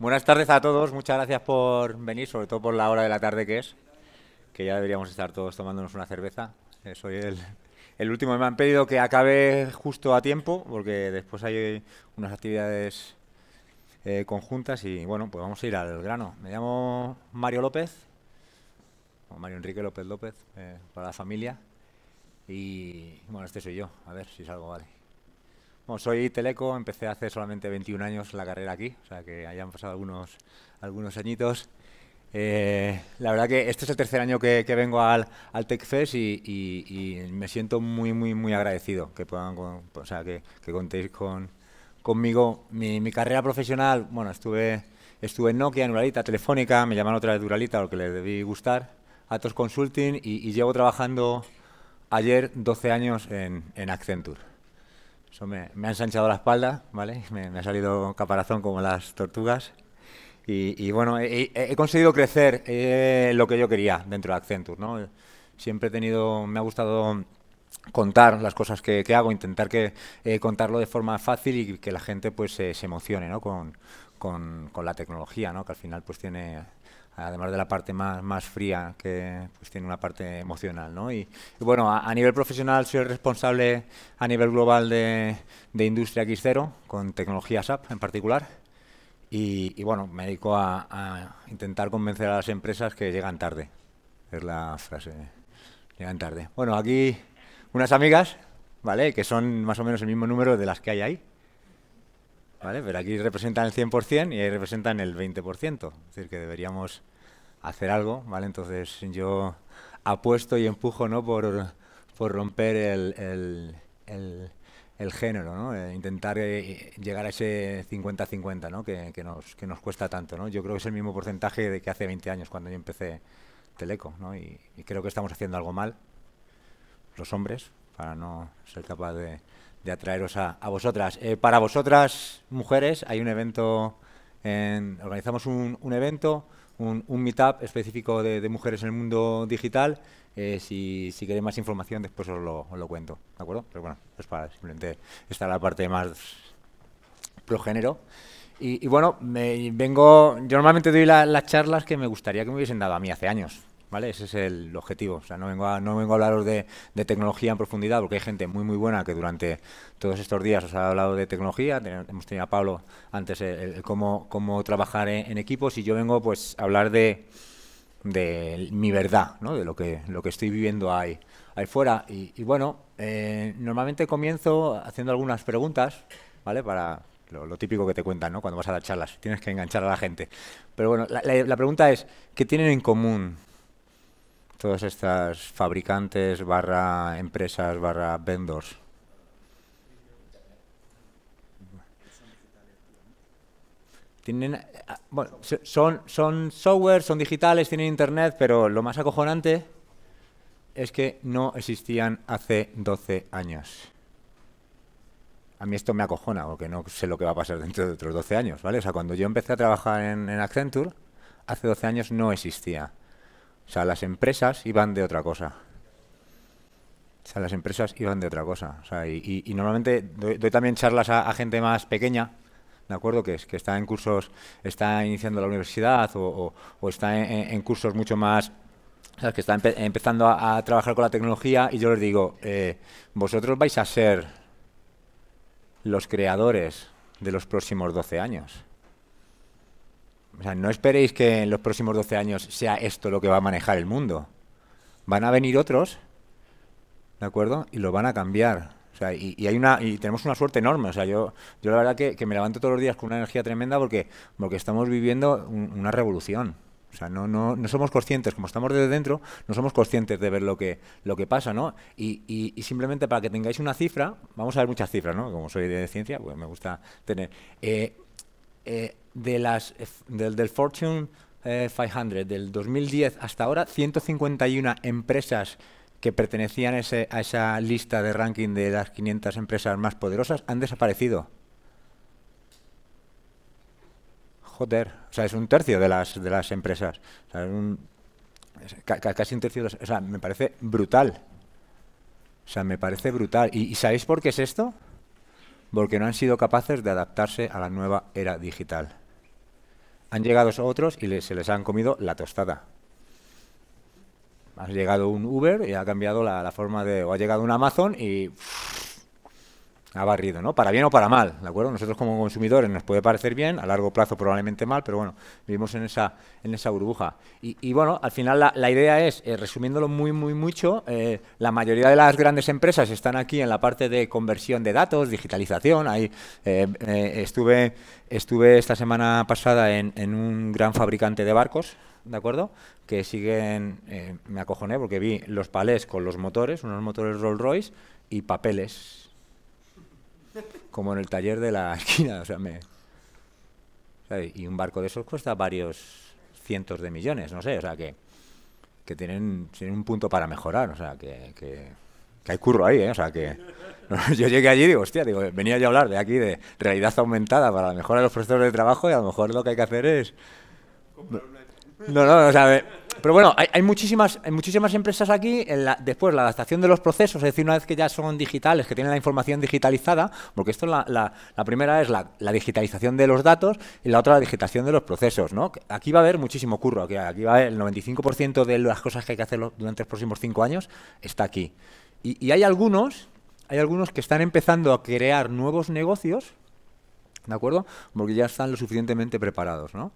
Buenas tardes a todos, muchas gracias por venir, sobre todo por la hora de la tarde que es, que ya deberíamos estar todos tomándonos una cerveza. Eh, soy el, último, me han pedido que acabe justo a tiempo, porque después hay unas actividades eh, conjuntas y bueno, pues vamos a ir al grano. Me llamo Mario López, Mario Enrique López López, eh, para la familia, y bueno, este soy yo, a ver si salgo, vale. Bueno, soy teleco, empecé hace solamente 21 años la carrera aquí, o sea que hayan pasado algunos, algunos añitos. Eh, la verdad que este es el tercer año que, vengo al, al TechFest y, me siento muy, muy, muy agradecido que puedan, o sea, que, contéis conmigo. Mi, carrera profesional, bueno, estuve, en Nokia, en Uralita, Telefónica, me llamaron otra vez Uralita, lo que les debí gustar, Atos Consulting y, llevo trabajando ayer 12 años en, en Accenture. Eso me, han ha ensanchado la espalda, ¿vale? Me, ha salido caparazón como las tortugas. Y, bueno, he, conseguido crecer eh, lo que yo quería dentro de Accenture, ¿no? Siempre he tenido, me ha gustado contar las cosas que, hago, intentar que eh, contarlo de forma fácil y que la gente pues se emocione, ¿no? Con, con, con, la tecnología, ¿no? Que al final pues tiene además de la parte más, más fría, que pues, tiene una parte emocional. ¿no? Y, bueno, a, nivel profesional soy responsable a nivel global de, Industria X0, con tecnología SAP en particular. Y, bueno, me dedico a, a, intentar convencer a las empresas que llegan tarde. Es la frase. Llegan tarde. Bueno, aquí unas amigas, ¿vale? Que son más o menos el mismo número de las que hay ahí. ¿vale? Pero aquí representan el 100% y ahí representan el 20%. Es decir, que deberíamos hacer algo, ¿vale? Entonces yo apuesto y empujo, ¿no? Por, romper el, el, género, ¿no? Eh, intentar eh, llegar a ese 50-50, ¿no? Que, nos, que nos cuesta tanto, ¿no? Yo creo que es el mismo porcentaje de que hace 20 años cuando yo empecé Teleco, ¿no? Y, y creo que estamos haciendo algo mal, los hombres, para no ser capaz de de atraeros a, vosotras. Eh, para vosotras, mujeres, hay un evento, organizamos un, evento, un, meetup específico de, mujeres en el mundo digital. Eh, si, queréis más información, después os lo, cuento, ¿de acuerdo? Pero bueno, es para simplemente esta la parte más progénero. Y, y bueno, me, vengo, yo normalmente doy las charlas que me gustaría que me hubiesen dado a mí hace años, ese es el objetivo. O sea, no vengo a, no vengo a hablaros de, tecnología en profundidad porque hay gente muy, muy buena que durante todos estos días os ha hablado de tecnología. hemos tenido a Pablo antes el, cómo, cómo, trabajar en, equipos y yo vengo pues a hablar de, de mi verdad, ¿no? De lo que, lo que estoy viviendo ahí, ahí fuera. Y, bueno, eh, normalmente comienzo haciendo algunas preguntas, ¿vale? Para, lo, típico que te cuentan, ¿no? Cuando vas a dar charlas, tienes que enganchar a la gente. Pero bueno, la, pregunta es, ¿qué tienen en común todas estas fabricantes barra empresas barra vendors. Tienen, ah, bueno, son, software, son digitales, tienen internet, pero lo más acojonante es que no existían hace 12 años. A mí esto me acojona, porque no sé lo que va a pasar dentro de otros 12 años, ¿vale? O sea, cuando yo empecé a trabajar en, en Accenture, hace 12 años no existía o sea, las empresas iban de otra cosa. O sea, las empresas iban de otra cosa. O sea, y, normalmente doy, también charlas a, gente más pequeña, ¿de acuerdo? Que, está en cursos, está iniciando la universidad o, está en, cursos mucho más, sea, que está empezando a, trabajar con la tecnología y yo les digo, eh, vosotros vais a ser los creadores de los próximos 12 años no esperéis que en los próximos 12 años sea esto lo que va a manejar el mundo. Van a venir otros, ¿de acuerdo? Y lo van a cambiar. y, tenemos una suerte enorme. O sea, yo, yo la verdad que, me levanto todos los días con una energía tremenda porque, porque estamos viviendo una revolución. O sea, no, no, no, somos conscientes, como estamos desde dentro, no somos conscientes de ver lo que, lo que pasa, ¿no? Y, simplemente para que tengáis una cifra, vamos a ver muchas cifras, ¿no? Como soy de ciencia, pues me gusta tener. Eh, eh, de las, eh, del, Fortune 500 eh, del 2010 hasta ahora, 151 empresas que pertenecían a, esa lista de ranking de las 500 empresas más poderosas han desaparecido. Joder, o sea, es un tercio de las, de las empresas. O sea, casi un tercio O sea, me parece brutal. O sea, me parece brutal. ¿Y sabéis por qué es esto? Porque no han sido capaces de adaptarse a la nueva era digital. Han llegado otros y se les han comido la tostada. Ha llegado un Uber y ha cambiado la, forma de... o ha llegado un Amazon y ha barrido, ¿no? Para bien o para mal, ¿de acuerdo? Nosotros como consumidores nos puede parecer bien, a largo plazo probablemente mal, pero bueno, vivimos en esa, en esa burbuja. Y, y bueno, al final la, idea es, eh, resumiéndolo muy, muy mucho, eh, la mayoría de las grandes empresas están aquí en la parte de conversión de datos, digitalización. Ahí eh, estuve, estuve esta semana pasada en, un gran fabricante de barcos, ¿de acuerdo? Que siguen, me acojoné porque vi los palés con los motores, unos motores Rolls Royce y papeles como en el taller de la esquina. O sea, me, y un barco de esos cuesta varios cientos de millones, no sé, o sea que, que tienen, un punto para mejorar, o sea que, que, hay curro ahí, ¿eh? o sea que yo llegué allí y digo, hostia, digo, venía yo a hablar de aquí de realidad aumentada para la mejora de los procesos de trabajo y a lo mejor lo que hay que hacer es... No, no, o sea, pero bueno, hay, muchísimas, hay muchísimas empresas aquí. En la, después, la adaptación de los procesos, es decir, una vez que ya son digitales, que tienen la información digitalizada, porque esto la, la, primera es la, digitalización de los datos y la otra la digitalización de los procesos. ¿no? Aquí va a haber muchísimo curro. Aquí, aquí va a haber el 95% de las cosas que hay que hacer durante los próximos cinco años está aquí. Y, hay algunos. Hay algunos que están empezando a crear nuevos negocios, ¿de acuerdo? Porque ya están lo suficientemente preparados, ¿no?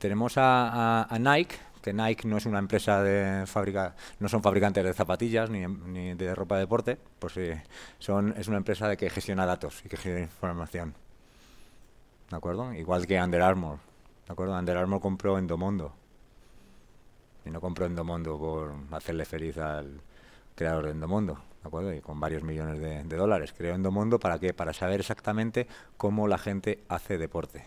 tenemos a, Nike, este Nike no es una empresa de fábrica, no son fabricantes de zapatillas ni, de ropa de deporte, pues eh, es una empresa de que gestiona datos y que genera información. ¿De acuerdo? Igual que Under Armour. ¿De acuerdo? Under Armour compró Endomondo. Y no compró Endomondo por hacerle feliz al creador de Endomondo. ¿De acuerdo? Y con varios millones de, de dólares. Creó Endomondo para qué? Para saber exactamente cómo la gente hace deporte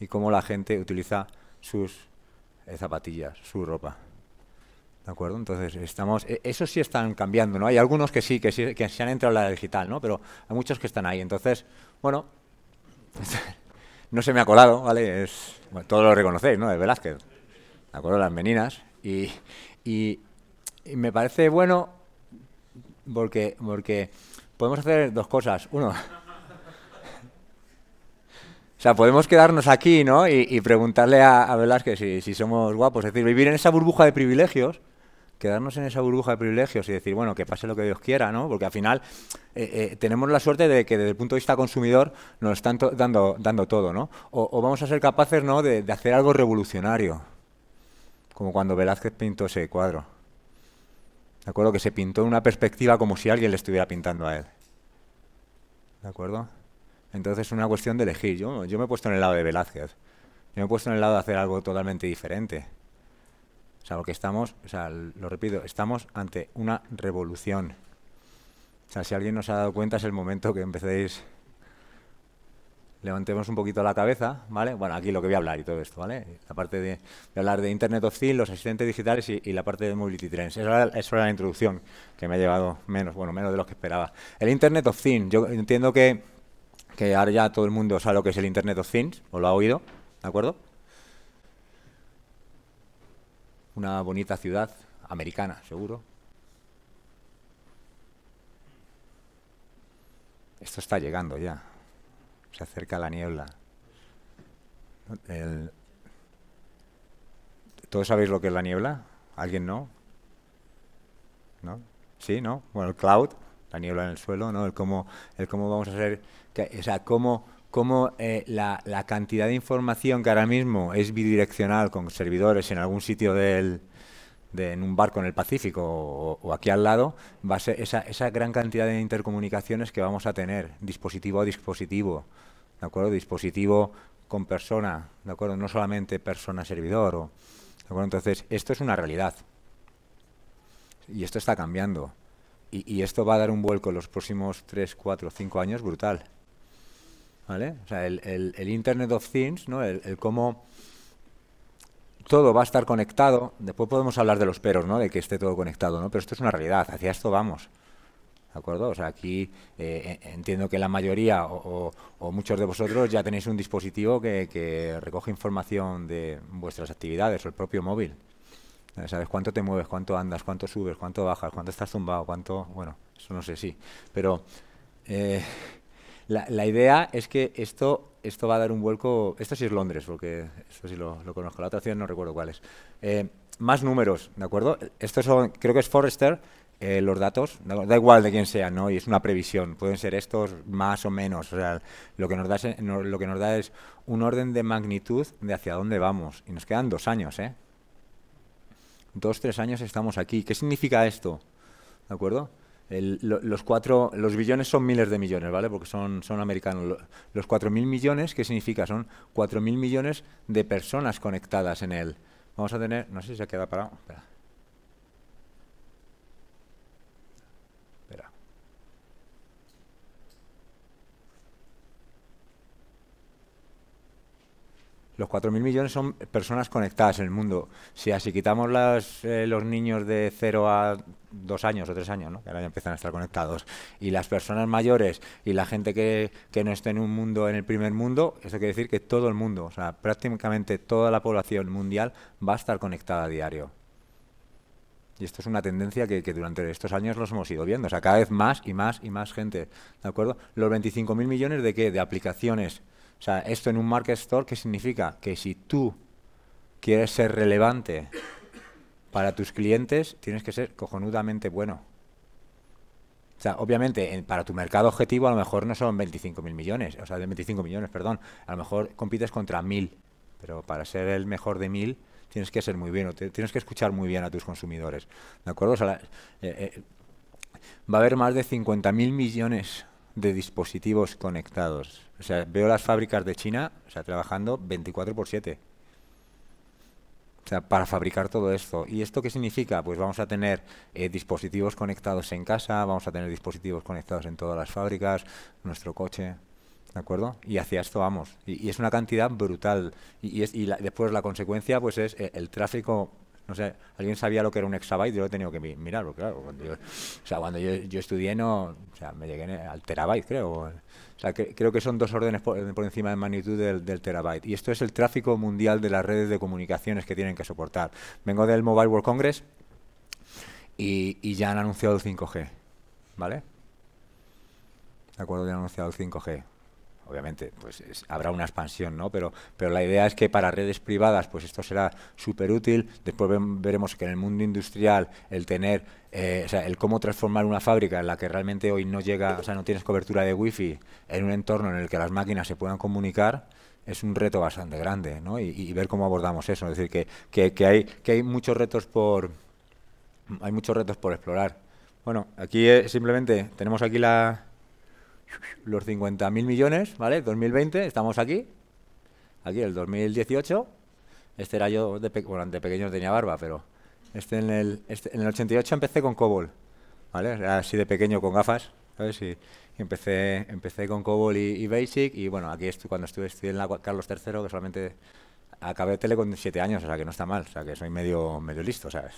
y cómo la gente utiliza sus zapatillas, su ropa. ¿De acuerdo? Entonces, estamos, e, Eso sí están cambiando, ¿no? Hay algunos que sí, que, que se han entrado en la digital, ¿no? Pero hay muchos que están ahí. Entonces, bueno, no se me ha colado, ¿vale? Es, todos lo reconocéis, ¿no? De Velázquez, ¿de acuerdo? Las meninas. Y, y, me parece bueno porque, porque podemos hacer dos cosas. Uno, sea, podemos quedarnos aquí, ¿no? Y, preguntarle a, Velázquez si, somos guapos. Es decir, vivir en esa burbuja de privilegios, quedarnos en esa burbuja de privilegios y decir, bueno, que pase lo que Dios quiera, ¿no? Porque al final eh, eh, tenemos la suerte de que desde el punto de vista consumidor nos están dando, todo, ¿no? O, vamos a ser capaces, ¿no?, de, de hacer algo revolucionario, como cuando Velázquez pintó ese cuadro. ¿De acuerdo? Que se pintó en una perspectiva como si alguien le estuviera pintando a él. ¿De acuerdo? Entonces es una cuestión de elegir. Yo, yo me he puesto en el lado de Velázquez. Yo me he puesto en el lado de hacer algo totalmente diferente. O sea, porque estamos, o sea, lo repito, estamos ante una revolución. O sea, si alguien nos ha dado cuenta es el momento que empecéis. Levantemos un poquito la cabeza, ¿vale? Bueno, aquí lo que voy a hablar y todo esto, ¿vale? La parte de, hablar de Internet of Things, los asistentes digitales y, la parte de Mobility Trends. Esa es la introducción que me ha llevado menos, bueno, menos de lo que esperaba. El Internet of Things, yo entiendo que que ahora ya todo el mundo sabe lo que es el Internet of Things, o lo ha oído, ¿de acuerdo? Una bonita ciudad americana, seguro. Esto está llegando ya. Se acerca la niebla. ¿Todos sabéis lo que es la niebla? ¿Alguien no? ¿No? ¿Sí? ¿No? Bueno, el cloud la niebla en el suelo, ¿no? El cómo, el cómo vamos a hacer, que, o sea, cómo, cómo eh, la, cantidad de información que ahora mismo es bidireccional con servidores en algún sitio del, de, en un barco en el Pacífico o, aquí al lado, va a ser esa, esa gran cantidad de intercomunicaciones que vamos a tener, dispositivo a dispositivo, ¿de acuerdo? Dispositivo con persona, ¿de acuerdo? No solamente persona-servidor. ¿de acuerdo? Entonces, esto es una realidad. Y esto está cambiando. Y, esto va a dar un vuelco en los próximos 3, 4, 5 años brutal. ¿Vale? O sea, el, Internet of Things, ¿no? el, cómo todo va a estar conectado. Después podemos hablar de los peros, ¿no? De que esté todo conectado, ¿no? Pero esto es una realidad, hacia esto vamos. ¿De acuerdo? O sea, aquí eh, eh, entiendo que la mayoría o, muchos de vosotros ya tenéis un dispositivo que recoge información de vuestras actividades o el propio móvil. Eh, ¿Sabes cuánto te mueves, cuánto andas, cuánto subes, cuánto bajas, cuánto estás zumbado, cuánto... Bueno, eso no sé, sí. Pero eh, la, idea es que esto, esto va a dar un vuelco... Esto sí es Londres, porque esto sí lo, conozco. La otra no recuerdo cuál es. Eh, más números, ¿de acuerdo? Esto son, creo que es Forrester, los datos, da, igual de quién sea, ¿no? Y es una previsión, pueden ser estos más o menos, o lo que nos da, lo que nos da es un orden de magnitud de hacia dónde vamos. Y nos quedan dos años, ¿eh? dos, tres años estamos aquí. ¿Qué significa esto? ¿De acuerdo? los cuatro, los billones son miles de millones, ¿vale? Porque son, son americanos. Los cuatro mil millones, ¿qué significa? Son cuatro mil millones de personas conectadas en él. Vamos a tener, no sé si se queda parado. Espera. los 4.000 millones son personas conectadas en el mundo. Si así quitamos las, eh, los niños de 0 a 2 años o 3 años, que ahora ya empiezan a estar conectados, y las personas mayores y la gente que, no esté en un mundo, en el primer mundo, eso quiere decir que todo el mundo, o sea, prácticamente toda la población mundial va a estar conectada a diario. Y esto es una tendencia que, durante estos años los hemos ido viendo. O sea, cada vez más y más y más gente. ¿De acuerdo? ¿Los 25.000 millones de qué? De aplicaciones o sea, esto en un market store, ¿qué significa? Que si tú quieres ser relevante para tus clientes, tienes que ser cojonudamente bueno. O sea, obviamente, para tu mercado objetivo a lo mejor no son 25.000 millones, o sea, de 25 millones, perdón. A lo mejor compites contra 1.000, pero para ser el mejor de 1.000 tienes que ser muy bien, tienes que escuchar muy bien a tus consumidores. ¿De acuerdo? O sea, eh, eh, va a haber más de 50.000 millones de dispositivos conectados. O sea, veo las fábricas de China o sea, trabajando 24 por 7. O sea, para fabricar todo esto. ¿Y esto qué significa? Pues vamos a tener eh, dispositivos conectados en casa, vamos a tener dispositivos conectados en todas las fábricas, nuestro coche, ¿de acuerdo? Y hacia esto vamos. Y, es una cantidad brutal. Y, es, y después la consecuencia pues es eh, el tráfico no sé, alguien sabía lo que era un exabyte, yo lo he tenido que mirar, claro, cuando yo, o sea, cuando yo, estudié no, o sea, me llegué al terabyte, creo. O sea, creo que son dos órdenes por, encima de magnitud del, terabyte. Y esto es el tráfico mundial de las redes de comunicaciones que tienen que soportar. Vengo del Mobile World Congress y, y ya han anunciado el 5G, ¿vale? De acuerdo, ya han anunciado el 5G obviamente pues habrá una expansión, ¿no? Pero, pero la idea es que para redes privadas pues esto será súper útil. Después veremos que en el mundo industrial el tener, eh, el cómo transformar una fábrica en la que realmente hoy no llega, o sea, no tienes cobertura de wifi en un entorno en el que las máquinas se puedan comunicar, es un reto bastante grande, ¿no? Y, ver cómo abordamos eso. Es decir, que, hay, que hay muchos retos por hay muchos retos por explorar. Bueno, aquí eh, simplemente tenemos aquí la, los 50.000 millones, ¿vale? 2020, estamos aquí, aquí el 2018, este era yo, de pe bueno, de pequeño tenía barba, pero este en el, este, en el 88 empecé con COBOL, ¿vale? así de pequeño con gafas, ¿sabes? Y, empecé, empecé con COBOL y, Basic, y bueno, aquí estoy, cuando estuve, estudié en la Carlos III, que solamente acabé tele con 7 años, o sea que no está mal, o sea que soy medio, medio listo, ¿sabes?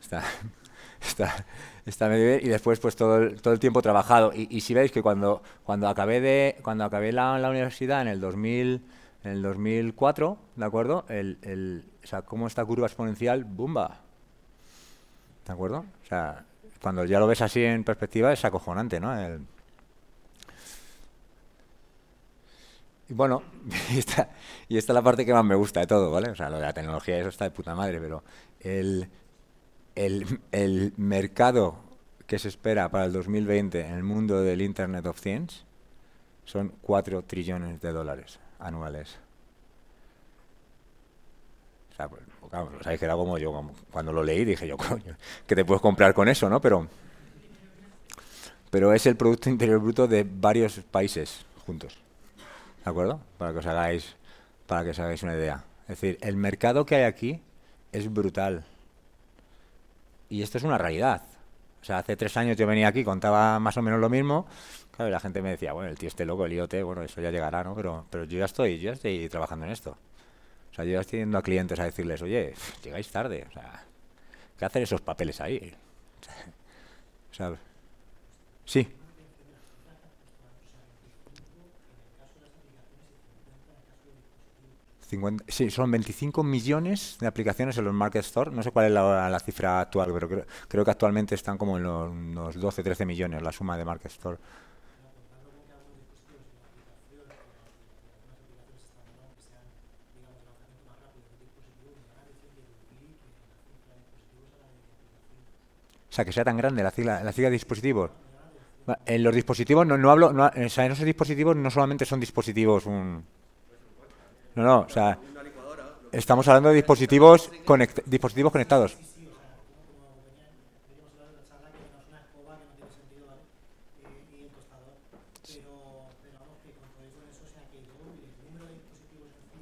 Está... está, está medio bien. Y después, pues todo el, todo el tiempo trabajado. Y, si veis que cuando, cuando acabé, de, cuando acabé la, universidad en el 2000, en el 2004, ¿de acuerdo? El, el, o sea, cómo esta curva exponencial, ¡bumba! ¿De acuerdo? O sea, cuando ya lo ves así en perspectiva es acojonante, ¿no? Y bueno, y esta, y esta es la parte que más me gusta de todo, ¿vale? O sea, lo de la tecnología, eso está de puta madre, pero el, el, mercado que se espera para el 2020 en el mundo del Internet of Things son 4 trillones de dólares anuales. O sea, pues, que era como yo, cuando lo leí dije yo, coño, que te puedes comprar con eso, ¿no? Pero, pero es el Producto Interior Bruto de varios países juntos. ¿De acuerdo? Para que os hagáis, para que os hagáis una idea. Es decir, el mercado que hay aquí es brutal y esto es una realidad. O sea, hace tres años yo venía aquí, contaba más o menos lo mismo. Claro, la gente me decía, bueno, el tío este loco, el IoT, bueno, eso ya llegará, ¿no? Pero, pero yo ya estoy, yo ya estoy trabajando en esto. O sea, yo ya estoy yendo a clientes a decirles, oye, llegáis tarde, o sea, ¿qué hacen esos papeles ahí? O sea, sí. sí, son 25 millones de aplicaciones en los Market Store. No sé cuál es la, cifra actual, pero creo, que actualmente están como en los, 12, 13 millones la suma de Market Store. O sea, que sea tan grande la cifra de dispositivos. En los dispositivos, no, no hablo, o sea, en esos dispositivos no solamente son dispositivos un, no, no, o sea, estamos hablando de dispositivos, conect, dispositivos conectados.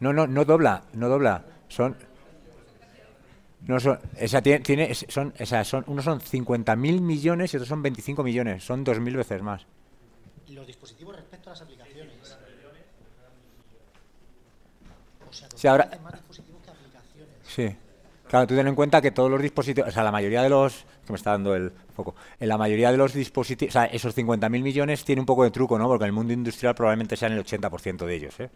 No, no, no dobla, no dobla. Son. No son, esa tiene, tiene son, esa son, unos son 50.000 millones y otros son 25 millones. Son 2.000 veces más. Los dispositivos respecto a las aplicaciones. sí, Sí. Claro, tú ten en cuenta que todos los dispositivos, o sea, la mayoría de los, que me está dando el foco, en eh, la mayoría de los dispositivos, o sea, esos 50.000 millones tiene un poco de truco, ¿no? Porque en el mundo industrial probablemente sean el 80% de ellos, ¿eh?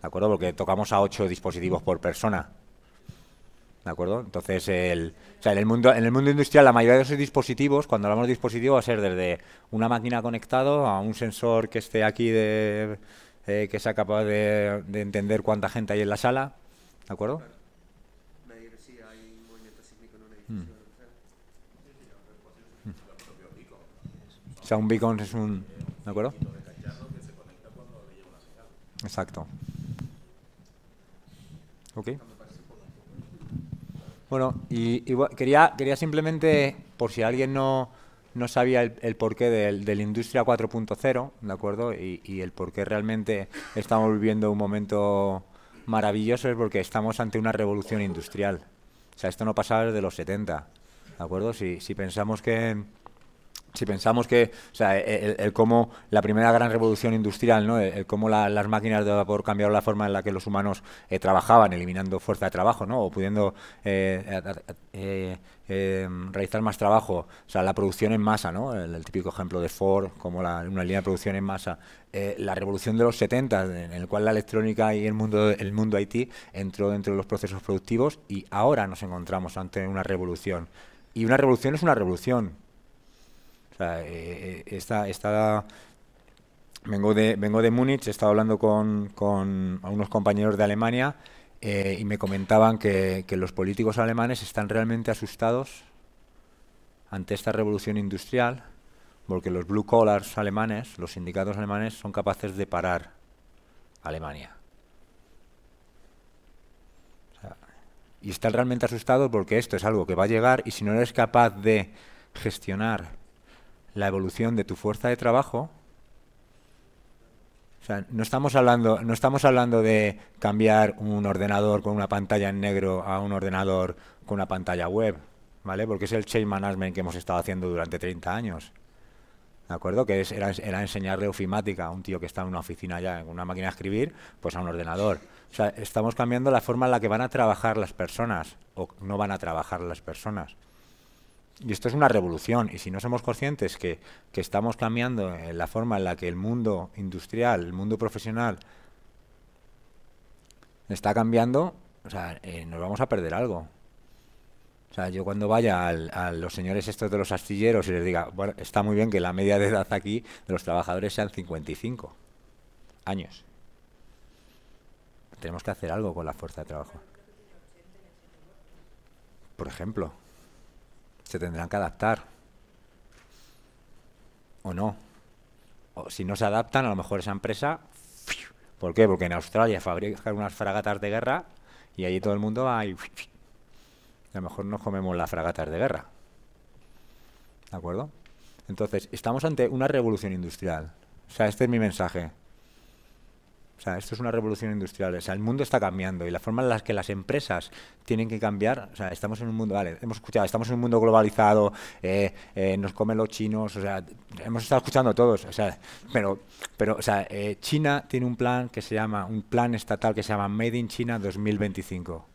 ¿De acuerdo? Porque tocamos a 8 dispositivos por persona. ¿De acuerdo? Entonces, el, o sea, en, el mundo, en el mundo industrial, la mayoría de esos dispositivos, cuando hablamos de dispositivos, va a ser desde una máquina conectado a un sensor que esté aquí de eh, que sea capaz de entender cuánta gente hay en la sala. ¿De acuerdo? Me diría sí, hay un movimiento cíclico en una edición. Sí, sí, un movimiento cíclico en O sea, un beacon es un... ¿De acuerdo? de que se conecta cuando le llega la señal. Exacto. Ok. Me parece quería Bueno, quería simplemente, por si alguien no no sabía el, porqué de, de, la industria 4.0, ¿de acuerdo? Y, y, el porqué realmente estamos viviendo un momento maravilloso es porque estamos ante una revolución industrial. O sea, esto no pasaba desde los 70, ¿de acuerdo? Si, si pensamos que si pensamos que, o sea, e, el, cómo la primera gran revolución industrial, ¿no? el, cómo las máquinas de vapor cambiaron la forma en la que los humanos eh, trabajaban, eliminando fuerza de trabajo, ¿no? o pudiendo eh, eh, em, realizar más trabajo, o sea, la producción en masa, ¿no? el, típico ejemplo de Ford, como una línea de producción en masa, la revolución de los 70, en el cual la electrónica y el mundo, el mundo IT entró dentro de los procesos productivos y ahora nos encontramos ante una revolución. Y una revolución es una revolución, eh, eh, esta, vengo de, vengo de Múnich, he estado hablando con, unos compañeros de Alemania eh, y me comentaban que, los políticos alemanes están realmente asustados ante esta revolución industrial, porque los blue collars alemanes, los sindicatos alemanes, son capaces de parar Alemania. y están realmente asustados porque esto es algo que va a llegar y si no eres capaz de gestionar la evolución de tu fuerza de trabajo. O sea, no estamos hablando, no estamos hablando de cambiar un ordenador con una pantalla en negro a un ordenador con una pantalla web, ¿vale? Porque es el change management que hemos estado haciendo durante 30 años. ¿De acuerdo? Que es, era, enseñarle ofimática a un tío que está en una oficina ya, en una máquina de escribir, pues a un ordenador. O sea, estamos cambiando la forma en la que van a trabajar las personas o no van a trabajar las personas. Y esto es una revolución, y si no somos conscientes que, que estamos cambiando eh, la forma en la que el mundo industrial, el mundo profesional, está cambiando, o sea, eh, nos vamos a perder algo. O sea, yo cuando vaya a los señores estos de los astilleros y les diga, bueno, está muy bien que la media de edad aquí de los trabajadores sean 55 años. Tenemos que hacer algo con la fuerza de trabajo. Por ejemplo se tendrán que adaptar. O no. O si no se adaptan, a lo mejor esa empresa... ¿Por qué? Porque en Australia fabrican unas fragatas de guerra y allí todo el mundo va y... A lo mejor nos comemos las fragatas de guerra. ¿De acuerdo? Entonces, estamos ante una revolución industrial. O sea, este es mi mensaje. O sea, esto es una revolución industrial. O sea, el mundo está cambiando y la forma en la que las empresas tienen que cambiar. O sea, estamos en un mundo, vale, hemos escuchado, estamos en un mundo globalizado, eh, eh, nos comen los chinos, o sea, hemos estado escuchando todos. O sea, pero, pero o sea, eh, China tiene un plan que se llama, un plan estatal que se llama Made in China 2025.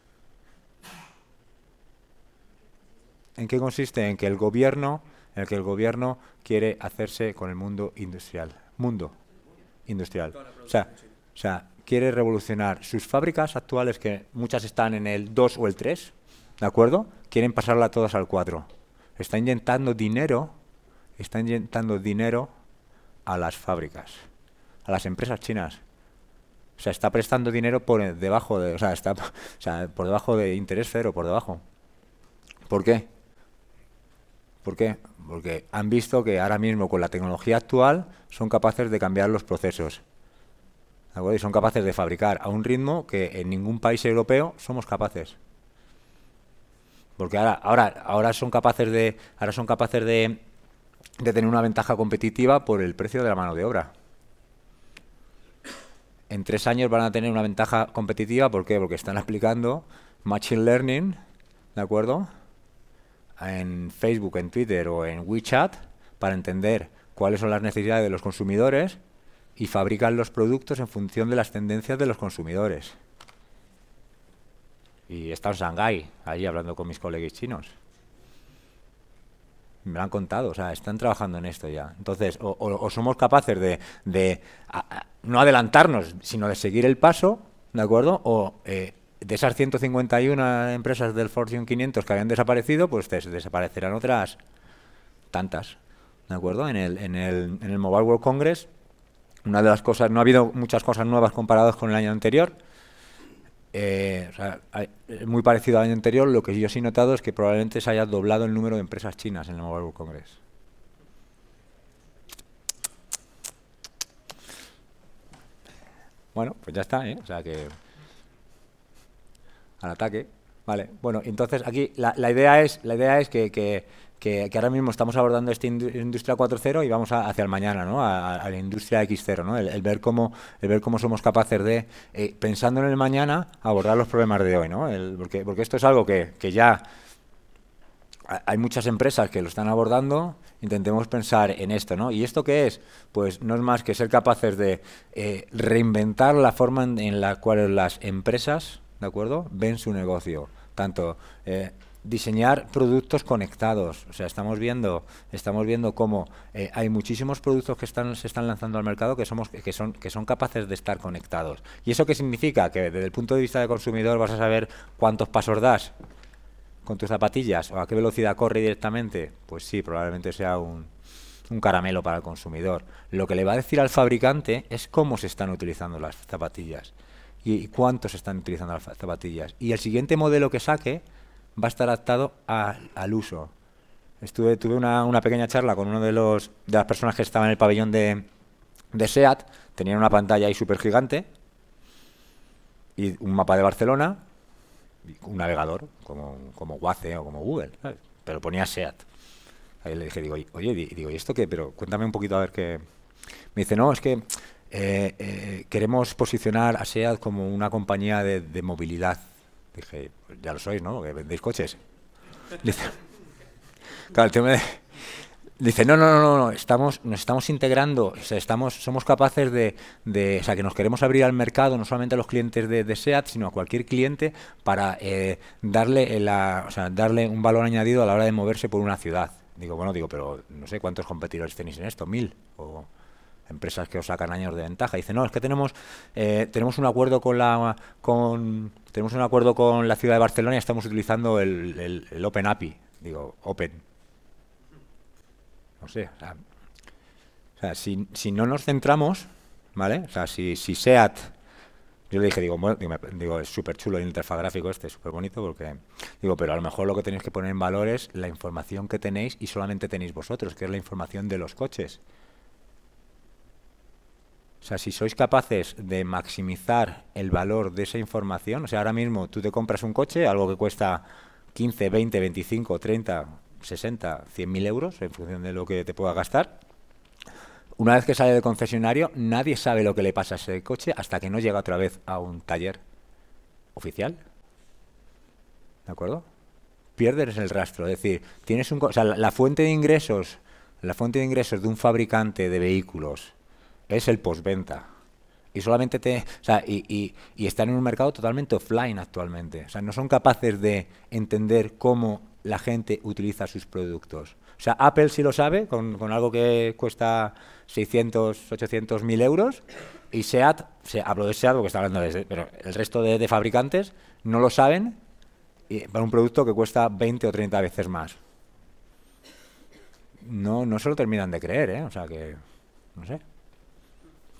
¿En qué consiste? En que el gobierno, en que el gobierno quiere hacerse con el mundo industrial. Mundo industrial. O sea, o sea, quiere revolucionar sus fábricas actuales, que muchas están en el 2 o el 3, ¿de acuerdo? Quieren pasarla todas al 4. Está inyectando dinero, está inyectando dinero a las fábricas, a las empresas chinas. O sea, está prestando dinero por debajo de, o sea, está, por debajo de interés cero, por debajo. ¿Por qué? ¿Por qué? Porque han visto que ahora mismo con la tecnología actual son capaces de cambiar los procesos. Y son capaces de fabricar a un ritmo que en ningún país europeo somos capaces. Porque ahora, ahora, ahora son capaces de. Ahora son capaces de tener una ventaja competitiva por el precio de la mano de obra. En tres años van a tener una ventaja competitiva, ¿por qué? Porque están aplicando Machine Learning, ¿de acuerdo? En Facebook, en Twitter o en WeChat, para entender cuáles son las necesidades de los consumidores y fabrican los productos en función de las tendencias de los consumidores. Y he estado en Shanghái, allí hablando con mis colegas chinos. Me lo han contado, o sea, están trabajando en esto ya. Entonces, o, somos capaces de, de no adelantarnos, sino de seguir el paso, ¿de acuerdo? O eh, de esas 151 empresas del Fortune 500 que habían desaparecido, pues desaparecerán otras tantas, ¿de acuerdo? En el, en el, en el Mobile World Congress una de las cosas, no ha habido muchas cosas nuevas comparadas con el año anterior. Eh, muy parecido al año anterior. Lo que yo sí he notado es que probablemente se haya doblado el número de empresas chinas en el Mobile World Congress. Bueno, pues ya está, ¿eh? O sea que. Al ataque. Vale, bueno, entonces aquí la, idea es, la idea es que que, ahora mismo estamos abordando esta industria 4.0 y vamos hacia el mañana, ¿no? a, la industria X0, ¿no? el, ver cómo, el ver cómo somos capaces de, eh, pensando en el mañana, abordar los problemas de hoy. ¿no? porque, porque esto es algo que, ya hay muchas empresas que lo están abordando, intentemos pensar en esto, ¿no? ¿Y esto qué es? Pues no es más que ser capaces de eh, reinventar la forma en, la cual las empresas, ¿de acuerdo?, ven su negocio. Tanto eh, diseñar productos conectados. O sea, estamos viendo, estamos viendo cómo eh, hay muchísimos productos que están, se están lanzando al mercado que, somos, que, son, que son capaces de estar conectados. ¿Y eso qué significa? Que desde el punto de vista del consumidor vas a saber cuántos pasos das con tus zapatillas o a qué velocidad corre directamente. Pues sí, probablemente sea un, un caramelo para el consumidor. Lo que le va a decir al fabricante es cómo se están utilizando las zapatillas y cuántos están utilizando las zapatillas. Y el siguiente modelo que saque va a estar adaptado al uso. Estuve, tuve una, pequeña charla con uno de, los, de las personas que estaba en el pabellón de, de SEAT, tenían una pantalla ahí súper gigante y un mapa de Barcelona, un navegador como, como Waze o como Google, pero ponía SEAT. Ahí le dije, digo, oye, digo, ¿y esto qué? Pero cuéntame un poquito a ver qué... Me dice, no, es que eh, eh, queremos posicionar a SEAT como una compañía de movilidad Dije, pues ya lo sois, ¿no? Que vendéis coches. Dice, no, no, no, no, estamos, nos estamos integrando, estamos, somos capaces de, de, o sea, que nos queremos abrir al mercado, no solamente a los clientes de, SEAT, sino a cualquier cliente para eh, darle, eh, o sea, darle un valor añadido a la hora de moverse por una ciudad. Digo, bueno, digo, pero no sé cuántos competidores tenéis en esto, mil o empresas que os sacan años de ventaja. Dicen, no, es que tenemos, eh, tenemos un acuerdo con la con tenemos un acuerdo con la ciudad de Barcelona y estamos utilizando el, el, Open API. Digo, Open. No sé, o sea, si, no nos centramos, ¿vale? O sea, si, si SEAT yo le dije, digo, digo es súper chulo el interfaz gráfico este, súper bonito, porque digo, pero a lo mejor lo que tenéis que poner en valor es la información que tenéis y solamente tenéis vosotros, que es la información de los coches. O sea, si sois capaces de maximizar el valor de esa información, o sea, ahora mismo tú te compras un coche, algo que cuesta 15, 20, 25, 30, 60, 100 mil euros, en función de lo que te pueda gastar. Una vez que sale del concesionario, nadie sabe lo que le pasa a ese coche hasta que no llega otra vez a un taller oficial. ¿De acuerdo? Pierdes el rastro. Es decir, tienes un, o sea, fuente de ingresos, la fuente de ingresos de un fabricante de vehículos es el postventa. Y solamente te. O sea, y, y, están en un mercado totalmente offline actualmente. O sea, no son capaces de entender cómo la gente utiliza sus productos. O sea, Apple sí lo sabe, con, algo que cuesta 600, 800 mil euros. Y SEAT, se, hablo de SEAT porque está hablando de. Pero el resto de, fabricantes no lo saben y, para un producto que cuesta 20 o 30 veces más. No, no se lo terminan de creer, ¿eh? O sea que. No sé.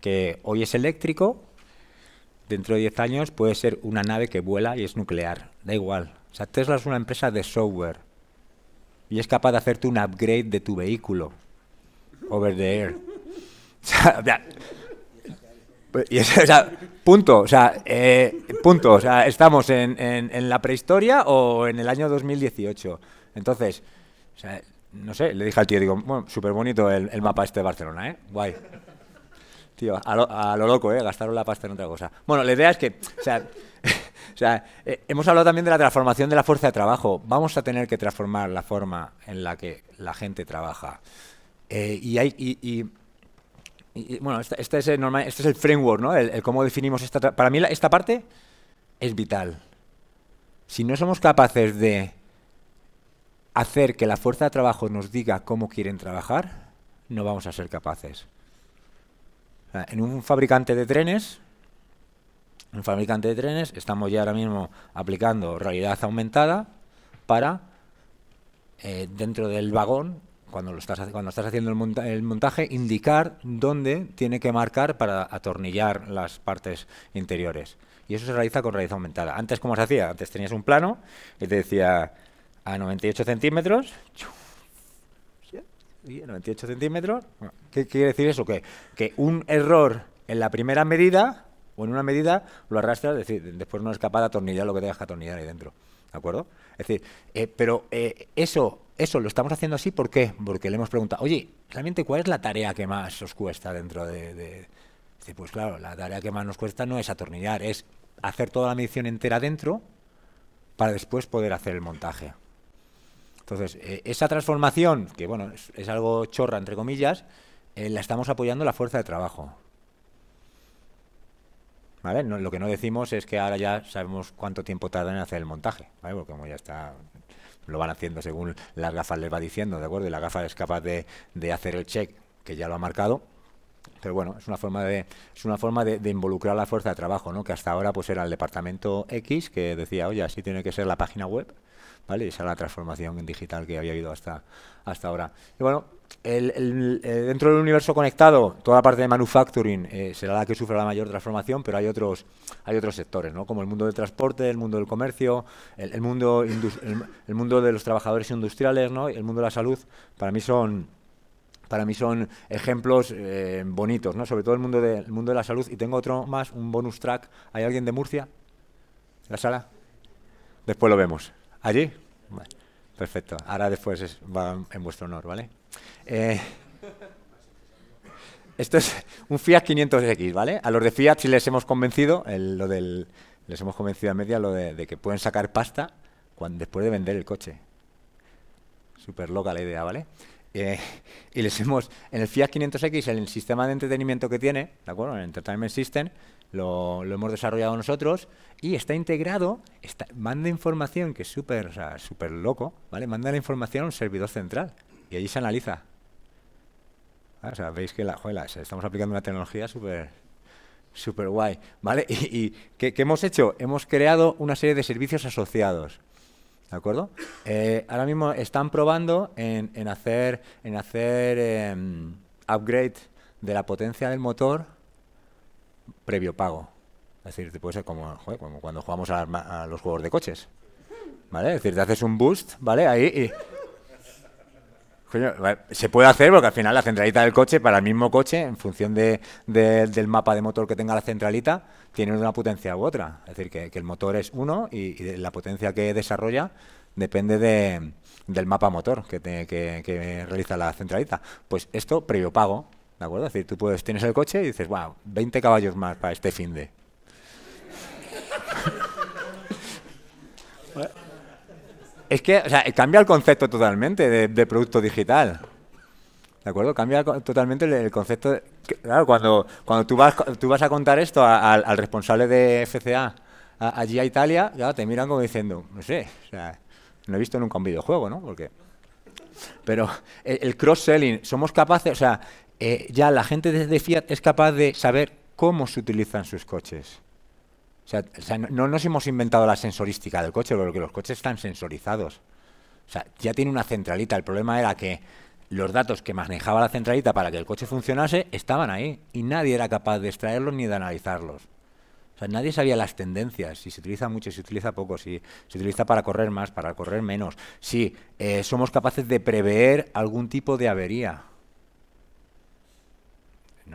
que hoy es eléctrico, dentro de 10 años puede ser una nave que vuela y es nuclear, da igual. O sea, Tesla es una empresa de software y es capaz de hacerte un upgrade de tu vehículo, over the air. Pues, o sea, punto, o sea, eh, punto, o sea, estamos en, la prehistoria o en el año 2018. Entonces, o sea, no sé, le dije al tío, digo, bueno, súper bonito el, el mapa este de Barcelona, ¿eh? Guay. Tío, a lo, loco, ¿eh? Gastaron la pasta en otra cosa. Bueno, la idea es que, o sea, eh, hemos hablado también de la transformación de la fuerza de trabajo. Vamos a tener que transformar la forma en la que la gente trabaja. Eh, y hay... bueno, este, este, es el normal, este es el framework, ¿no? El, cómo definimos esta... Para mí esta parte es vital. Si no somos capaces de hacer que la fuerza de trabajo nos diga cómo quieren trabajar, no vamos a ser capaces. En un fabricante de trenes, un fabricante de trenes, estamos ya ahora mismo aplicando realidad aumentada para eh, dentro del vagón, cuando, lo estás, cuando estás haciendo el, montaje, indicar dónde tiene que marcar para atornillar las partes interiores. Y eso se realiza con realidad aumentada. Antes, ¿cómo se hacía? Antes tenías un plano y te decía a 98 centímetros, 98 centímetros. ¿Qué, quiere decir eso? Que, que un error en la primera medida o en una medida lo arrastra, es decir, después no es capaz de atornillar lo que tengas que atornillar ahí dentro. ¿De acuerdo? Es decir, eh, pero eh, eso, eso lo estamos haciendo así, ¿por qué? Porque le hemos preguntado, oye, realmente cuál es la tarea que más os cuesta dentro de, pues claro, la tarea que más nos cuesta no es atornillar, es hacer toda la medición entera dentro para después poder hacer el montaje. Entonces, eh, esa transformación, que bueno, es, algo chorra, entre comillas, eh, la estamos apoyando la fuerza de trabajo. lo que no decimos es que ahora ya sabemos cuánto tiempo tarda en hacer el montaje, ¿vale? Porque como ya está, lo van haciendo según las gafas les va diciendo, ¿de acuerdo? Y la gafa es capaz de, hacer el check, que ya lo ha marcado. Pero bueno, es una forma de, es una forma de, de, involucrar la fuerza de trabajo, ¿no? Que hasta ahora pues era el departamento X que decía, oye, así tiene que ser la página web. ¿vale? Esa es la transformación digital que había habido hasta, hasta ahora. Y bueno, dentro del universo conectado, toda la parte de manufacturing eh, será la que sufra la mayor transformación, pero hay otros, hay otros sectores, ¿no? como el mundo del transporte, el mundo del comercio, el, mundo, el, mundo de los trabajadores industriales, ¿no? el mundo de la salud, para mí son... Para mí son ejemplos eh, bonitos, ¿no? sobre todo el mundo, de, el mundo de la salud. Y tengo otro más, un bonus track. ¿Hay alguien de Murcia? ¿La sala? Después lo vemos. ¿Allí? perfecto. Ahora después va en vuestro honor, ¿vale? Eh, esto es un Fiat 500X, ¿vale? A los de Fiat sí les hemos convencido, lo del, les hemos convencido a media lo de, que pueden sacar pasta cuando, después de vender el coche. Súper loca la idea, ¿vale? Eh, y les hemos, en el Fiat 500X, en el sistema de entretenimiento que tiene, ¿de acuerdo? En Entertainment System, lo, hemos desarrollado nosotros y está integrado, está, manda información que es súper loco, ¿vale? Manda la información a un servidor central y allí se analiza. Ah, veis que la, estamos aplicando una tecnología súper super guay, ¿vale? ¿Y, y ¿qué, hemos hecho? Hemos creado una serie de servicios asociados, ¿de acuerdo? Eh, ahora mismo están probando en, hacer, en hacer em, upgrade de la potencia del motor previo pago. Es decir, te puede ser como, cuando jugamos a, los juegos de coches. ¿Vale? Es decir, te haces un boost, ¿vale? Ahí y. se puede hacer porque al final la centralita del coche, para el mismo coche, en función del mapa de motor que tenga la centralita, tiene una potencia u otra. Es decir, que, el motor es uno y, la potencia que desarrolla depende de, del mapa motor que, realiza la centralita. Pues esto previo pago. ¿De acuerdo? Es decir, tú puedes, tienes el coche y dices, wow, 20 caballos más para este fin de. es que o sea, cambia el concepto totalmente de, producto digital. ¿De acuerdo? Cambia totalmente el concepto. claro, cuando, cuando tú, vas, tú vas a contar esto al responsable de FCA allí a Italia, ya te miran como diciendo, no sé, no he visto nunca un videojuego, ¿no? Porque, pero el, el cross-selling, somos capaces, o sea, eh, ya la gente desde Fiat es capaz de saber cómo se utilizan sus coches. O sea, no nos hemos inventado la sensorística del coche, porque los coches están sensorizados. O sea, ya tiene una centralita. El problema era que los datos que manejaba la centralita para que el coche funcionase estaban ahí y nadie era capaz de extraerlos ni de analizarlos. O sea, nadie sabía las tendencias, si se utiliza mucho, si se utiliza poco, si se utiliza para correr más, para correr menos, si eh, somos capaces de prever algún tipo de avería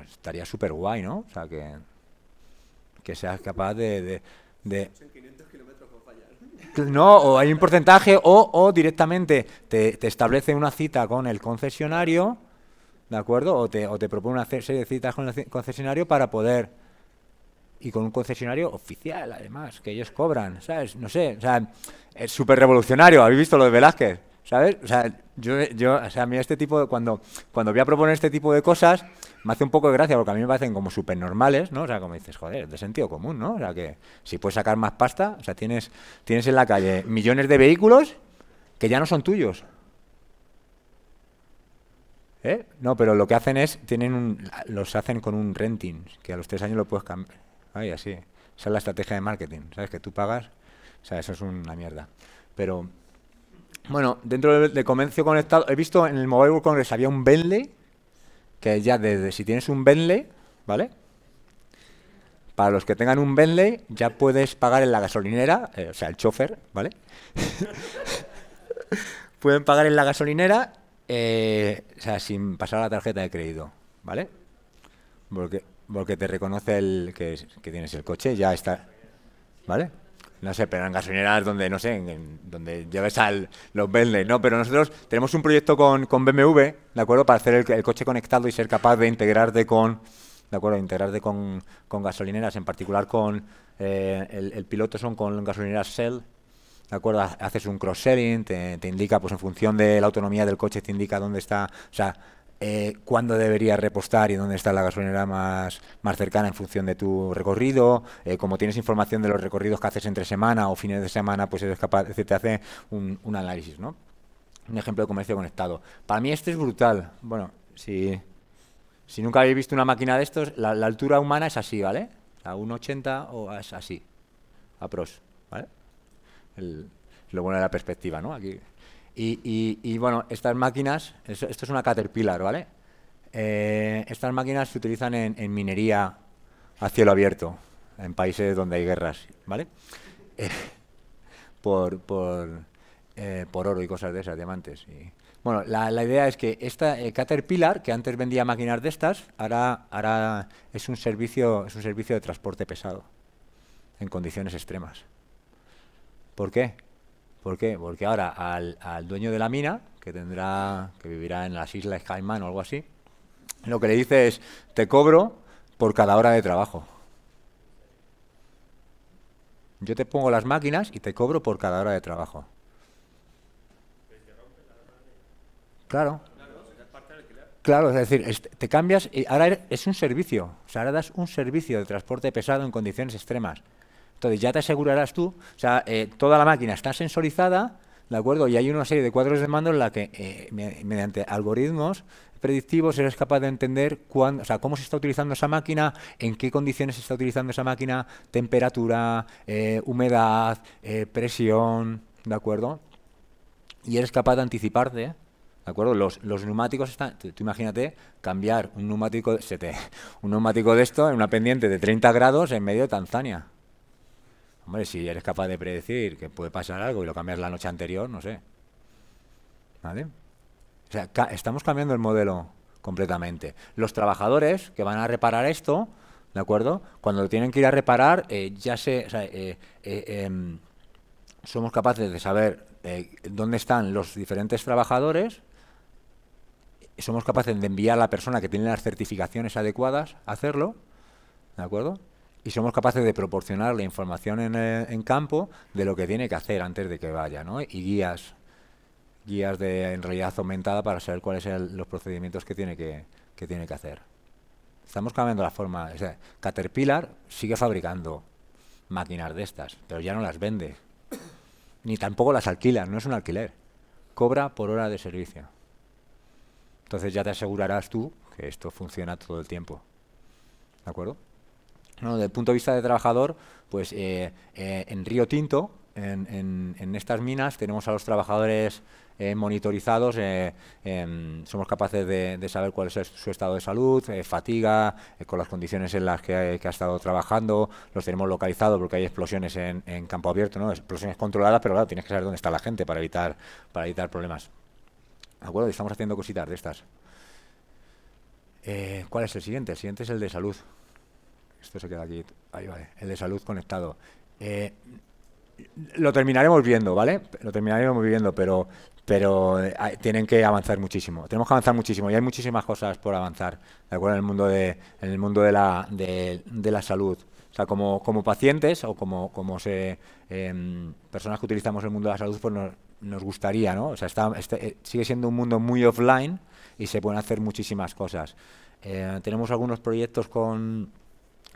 estaría súper guay, ¿no? O sea, que, que seas capaz de... no, o hay un porcentaje, o, directamente te, te, establece una cita con el concesionario, ¿de acuerdo? O te, o te propone una serie de citas con el concesionario para poder. Y con un concesionario oficial, además, que ellos cobran, ¿sabes? No sé, o sea, es súper revolucionario. ¿Habéis visto lo de Velázquez? ¿sabes? O sea, yo, yo, o sea, a mí este tipo de, cuando, cuando voy a proponer este tipo de cosas, me hace un poco de gracia porque a mí me parecen como súper normales, ¿no? O sea, como dices, joder, de sentido común, ¿no? O sea, que si puedes sacar más pasta, o sea, tienes, tienes en la calle millones de vehículos que ya no son tuyos. ¿Eh? No, pero lo que hacen es, tienen un, los hacen con un renting, que a los tres años lo puedes cambiar. Ay, así. Esa es la estrategia de marketing, ¿sabes? Que tú pagas, o sea, eso es una mierda. Pero bueno, dentro del de comercio conectado, he visto en el Mobile World Congress había un Bentley, que ya desde si tienes un Bentley, ¿vale? Para los que tengan un Bentley, ya puedes pagar en la gasolinera, eh, o sea, el chofer, ¿vale? Pueden pagar en la gasolinera, eh, o sea, sin pasar la tarjeta de crédito, ¿vale? Porque, porque te reconoce el que, que tienes el coche, ya está, ¿vale? no sé, pero en gasolineras donde, no sé, en, donde lleves al, los Bentley, ¿no? Pero nosotros tenemos un proyecto con, con BMW, ¿de acuerdo? Para hacer el, coche conectado y ser capaz de integrarte con, ¿de acuerdo? integrarte con, con, gasolineras, en particular con, eh, el, piloto son con gasolineras Shell, ¿de acuerdo? Haces un cross-selling, te, te, indica, pues en función de la autonomía del coche, te indica dónde está, o sea, eh, cuándo deberías repostar y dónde está la gasolinera más, más cercana en función de tu recorrido. Eh, como tienes información de los recorridos que haces entre semana o fines de semana, pues eres capaz, te hace un, análisis, ¿no? Un ejemplo de comercio conectado. Para mí este es brutal. Bueno, si, nunca habéis visto una máquina de estos, la, altura humana es así, ¿vale? A 1,80 o es así, a pros, ¿vale? lo bueno de la perspectiva, ¿no? Aquí y, bueno, estas máquinas, esto, es una Caterpillar, ¿vale? Eh, estas máquinas se utilizan en, minería a cielo abierto, en países donde hay guerras, ¿vale? Eh, por, eh, por, oro y cosas de esas, diamantes. bueno, la, idea es que esta Caterpillar, que antes vendía máquinas de estas, ahora, ahora, es, un servicio, es un servicio de transporte pesado, en condiciones extremas. ¿Por qué? ¿Por qué? Porque ahora al, dueño de la mina, que tendrá, que vivirá en las Islas Caimán o algo así, lo que le dice es, te cobro por cada hora de trabajo. Yo te pongo las máquinas y te cobro por cada hora de trabajo. Claro. Claro, es decir, te cambias y ahora es un servicio. O sea, ahora das un servicio de transporte pesado en condiciones extremas. Entonces ya te asegurarás tú, o sea, eh, toda la máquina está sensorizada, ¿de acuerdo? Y hay una serie de cuadros de mando en la que eh, mediante algoritmos predictivos eres capaz de entender cuándo, o sea, cómo se está utilizando esa máquina, en qué condiciones se está utilizando esa máquina, temperatura, eh, humedad, presión, ¿de acuerdo? Y eres capaz de anticiparte. ¿De acuerdo? Los, neumáticos están. Tú, imagínate cambiar un neumático, un neumático de esto en una pendiente de 30 grados en medio de Tanzania. Hombre, si eres capaz de predecir que puede pasar algo y lo cambias la noche anterior, no sé. ¿Vale? O sea, estamos cambiando el modelo completamente. Los trabajadores que van a reparar esto, ¿de acuerdo? Cuando lo tienen que ir a reparar, eh, ya sé, O sea, eh, eh, em, somos capaces de saber dónde están los diferentes trabajadores, somos capaces de enviar a la persona que tiene las certificaciones adecuadas a hacerlo, ¿de acuerdo? y somos capaces de proporcionar la información eh, en, campo de lo que tiene que hacer antes de que vaya, ¿no? Y guías, guías de en realidad aumentada para saber cuáles son los procedimientos que tiene que, tiene que hacer. Estamos cambiando la forma. Caterpillar sigue fabricando máquinas de estas, pero ya no las vende. Ni tampoco las alquila, no es un alquiler. Cobra por hora de servicio. Entonces ya te asegurarás tú que esto funciona todo el tiempo. ¿De acuerdo? ¿no? Desde el punto de vista de trabajador, pues eh, eh, en Río Tinto, en, estas minas, tenemos a los trabajadores eh, monitorizados, em, somos capaces de, saber cuál es su estado de salud, fatiga, con las condiciones en las que, ha estado trabajando, los tenemos localizados porque hay explosiones en, campo abierto, ¿no? explosiones controladas, pero claro, tienes que saber dónde está la gente para evitar, para evitar problemas. ¿De acuerdo? Estamos haciendo cositas de estas. ¿Cuál es el siguiente? El siguiente es el de salud. Esto se queda aquí. Ahí vale. El de salud conectado. Eh, lo terminaremos viendo, ¿vale? Lo terminaremos viendo, pero, pero eh, tienen que avanzar muchísimo. Tenemos que avanzar muchísimo y hay muchísimas cosas por avanzar, ¿de acuerdo? En el mundo de, el mundo de, la, salud. O sea, como, como pacientes o como, como se, em, personas que utilizamos el mundo de la salud, pues nos, gustaría, ¿no? O sea, este, eh, sigue siendo un mundo muy offline y se pueden hacer muchísimas cosas. tenemos algunos proyectos con